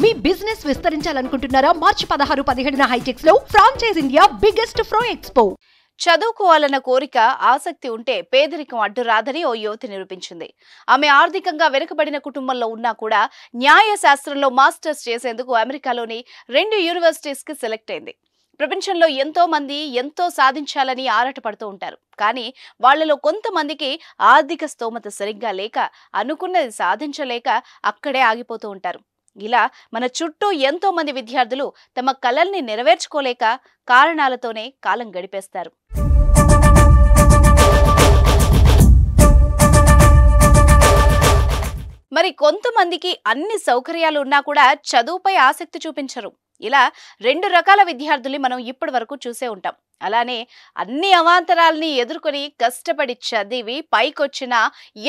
మీ business విస్తరించాలనుకుంటున్నారా మార్చి పదహారు పదిహేడున హైటెక్స్ లో ఫ్రాంచైజ్ ఇండియా బిగ్గెస్ట్ ఫ్రో ఎక్స్పో చదువుకోవాలన్న కోరిక ఆసక్తి ఉంటే పేదరికం అడ్డు రాదని ఓ యువతి నిరూపించింది ఆమె ఆర్థికంగా వెనుకబడిన కుటుంబంలో ఉన్నా కూడా న్యాయ శాస్త్రంలో మాస్టర్స్ చేసేందుకు అమెరికాలోని రెండు యూనివర్సిటీస్కి సెలెక్ట్ అయింది ప్రపంచంలో ఎంతో మంది ఎంతో సాధించాలని ఆరాటపడుతూ ఉంటారు కానీ వాళ్లలో కొంతమందికి ఆర్థిక స్తోమత సరిగ్గా లేక అనుకున్నది సాధించలేక అక్కడే ఆగిపోతూ ఉంటారు ఇలా మన చుట్టూ ఎంతో మంది విద్యార్థులు తమ కలల్ని నెరవేర్చుకోలేక కారణాలతోనే కాలం గడిపేస్తారు మరి కొంతమందికి అన్ని సౌకర్యాలు ఉన్నా కూడా చదువుపై ఆసక్తి చూపించరు ఇలా రెండు రకాల విద్యార్థుల్ని మనం ఇప్పటి వరకు చూసే ఉంటాం అలానే అన్ని అవాంతరాలని ఎదుర్కొని కష్టపడి చదివి పైకొచ్చిన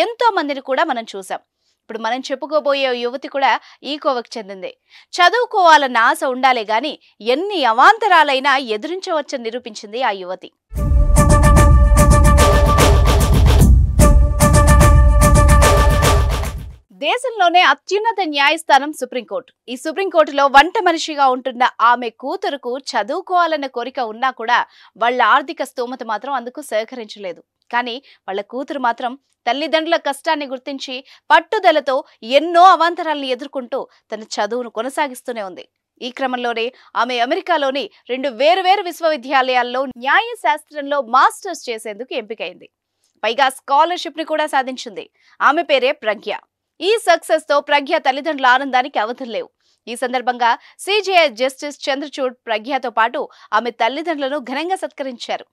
ఎంతో మందిని కూడా మనం చూసాం ఇప్పుడు మనం చెప్పుకోబోయే యువతి కూడా ఈ కోవకు చెందింది చదువుకోవాలన్న ఆశ ఉండాలి గాని ఎన్ని అవాంతరాలైనా ఎదురించవచ్చని నిరూపించింది ఆ యువతి దేశంలోనే అత్యున్నత న్యాయస్థానం సుప్రీంకోర్టు ఈ సుప్రీంకోర్టులో వంట మనిషిగా ఉంటున్న ఆమె కూతురుకు చదువుకోవాలన్న కోరిక ఉన్నా కూడా వాళ్ళ ఆర్థిక స్తోమత మాత్రం అందుకు సహకరించలేదు కానీ వాళ్ళ కూతురు మాత్రం తల్లిదండ్రుల కష్టాన్ని గుర్తించి పట్టుదలతో ఎన్నో అవాంతరాలను ఎదుర్కొంటూ తన చదువును కొనసాగిస్తూనే ఉంది ఈ క్రమంలోనే ఆమె అమెరికాలోని రెండు వేరువేరు విశ్వవిద్యాలయాల్లో న్యాయశాస్త్రంలో మాస్టర్స్ చేసేందుకు ఎంపికైంది పైగా స్కాలర్షిప్ ని కూడా సాధించింది ఆమె పేరే ప్రజ్ఞ ఈ సక్సెస్ తో ప్రజ్ఞ తల్లిదండ్రుల ఆనందానికి అవధులు లేవు ఈ సందర్భంగా సిజేఐ జస్టిస్ చంద్రచూడ్ ప్రజ్ఞతో పాటు ఆమె తల్లిదండ్రులను ఘనంగా సత్కరించారు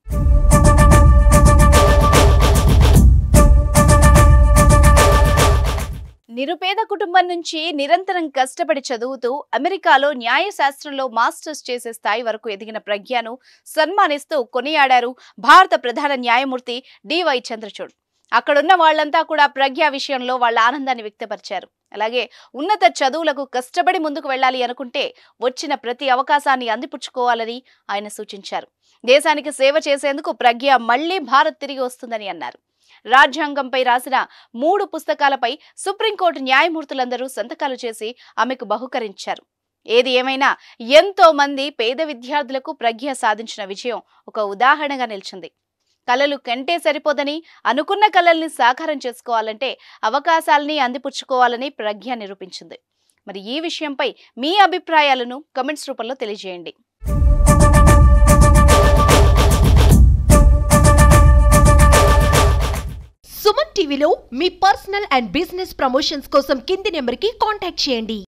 నిరుపేద కుటుంబం నుంచి నిరంతరం కష్టపడి చదువుతూ అమెరికాలో న్యాయశాస్త్రంలో మాస్టర్స్ చేసే స్థాయి వరకు ఎదిగిన ప్రజ్ఞను సన్మానిస్తూ కొనియాడారు భారత ప్రధాన న్యాయమూర్తి డివై చంద్రచూడ్ అక్కడున్న వాళ్ళంతా కూడా ప్రజ్ఞ విషయంలో వాళ్ళ ఆనందాన్ని వ్యక్తపరిచారు అలాగే ఉన్నత చదువులకు కష్టపడి ముందుకు వెళ్ళాలి అనుకుంటే వచ్చిన ప్రతి అవకాశాన్ని అందిపుచ్చుకోవాలని ఆయన సూచించారు దేశానికి సేవ చేసేందుకు ప్రజ్ఞ మళ్లీ భారత్ తిరిగి వస్తుందని అన్నారు రాజ్యాంగంపై రాసిన మూడు పుస్తకాలపై సుప్రీంకోర్టు న్యాయమూర్తులందరూ సంతకాలు చేసి ఆమెకు బహుకరించారు ఏది ఏమైనా ఎంతో మంది పేద విద్యార్థులకు ప్రజ్ఞ సాధించిన విజయం ఒక ఉదాహరణగా నిలిచింది కళలు కంటే సరిపోదని అనుకున్న కళల్ని సాకారం చేసుకోవాలంటే అవకాశాలని అందిపుచ్చుకోవాలని ప్రజ్ఞ నిరూపించింది మరి ఈ విషయంపై మీ అభిప్రాయాలను కమెంట్స్ రూపంలో తెలియజేయండి సుమన్ టీవీలో మీ పర్సనల్ అండ్ బిజినెస్ ప్రమోషన్స్ కోసం కింది నెంబర్కి కాంటాక్ట్ చేయండి